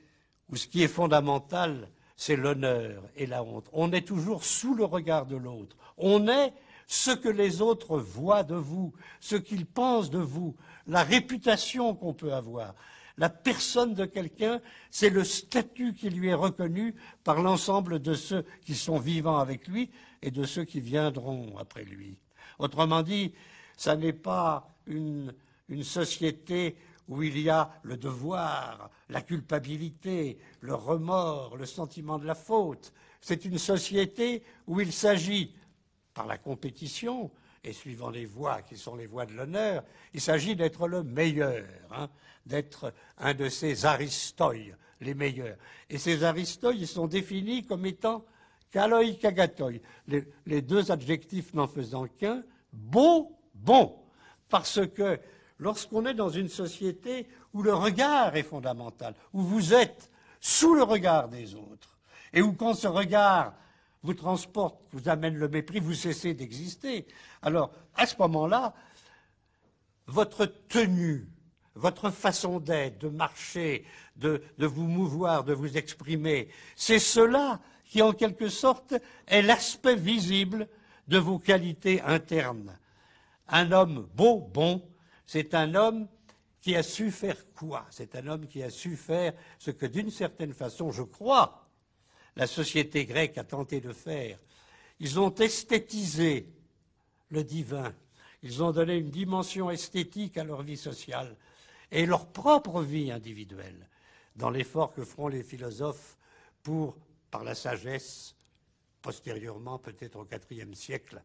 où ce qui est fondamental, c'est l'honneur et la honte. On est toujours sous le regard de l'autre. On est ce que les autres voient de vous, ce qu'ils pensent de vous, la réputation qu'on peut avoir. La personne de quelqu'un, c'est le statut qui lui est reconnu par l'ensemble de ceux qui sont vivants avec lui et de ceux qui viendront après lui. Autrement dit, ça n'est pas une, société où il y a le devoir, la culpabilité, le remords, le sentiment de la faute. C'est une société où il s'agit, par la compétition, et suivant les voies qui sont les voies de l'honneur, il s'agit d'être le meilleur. Hein d'être un de ces aristoïs les meilleurs. Et ces aristoïs, ils sont définis comme étant kaloi kagatoi, les, les deux adjectifs n'en faisant qu'un, beau, bon. Parce que lorsqu'on est dans une société où le regard est fondamental, où vous êtes sous le regard des autres, et où quand ce regard vous transporte, vous amène le mépris, vous cessez d'exister. Alors, à ce moment-là, votre tenue, votre façon d'être, de marcher, de, vous mouvoir, de vous exprimer, c'est cela qui, en quelque sorte, est l'aspect visible de vos qualités internes. Un homme beau, bon, c'est un homme qui a su faire quoi C'est un homme qui a su faire ce que, d'une certaine façon, je crois, la société grecque a tenté de faire. Ils ont esthétisé le divin. Ils ont donné une dimension esthétique à leur vie sociale et leur propre vie individuelle dans l'effort que feront les philosophes pour, par la sagesse, postérieurement peut-être au IVe siècle,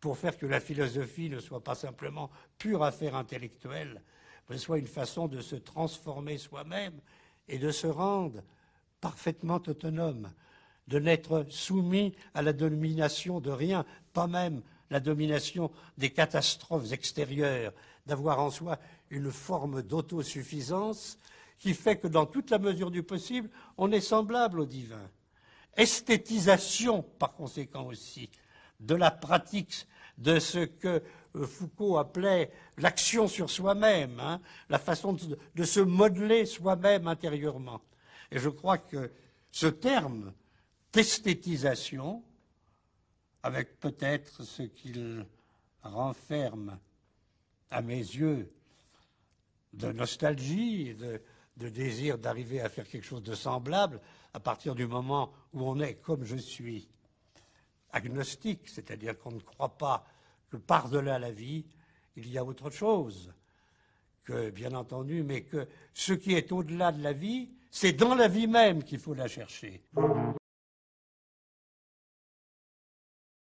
pour faire que la philosophie ne soit pas simplement pure affaire intellectuelle, mais soit une façon de se transformer soi-même et de se rendre parfaitement autonome, de n'être soumis à la domination de rien, pas même la domination des catastrophes extérieures, d'avoir en soi une forme d'autosuffisance qui fait que dans toute la mesure du possible, on est semblable au divin. Esthétisation, par conséquent aussi, de la pratique de ce que euh, Foucault appelait l'action sur soi-même, hein, la façon de, de se modeler soi-même intérieurement. Et je crois que ce terme d'esthétisation, avec peut-être ce qu'il renferme à mes yeux de nostalgie de, de désir d'arriver à faire quelque chose de semblable à partir du moment où on est comme je suis agnostique, c'est-à-dire qu'on ne croit pas que par-delà la vie, il y a autre chose que, bien entendu, mais que ce qui est au-delà de la vie, c'est dans la vie même qu'il faut la chercher.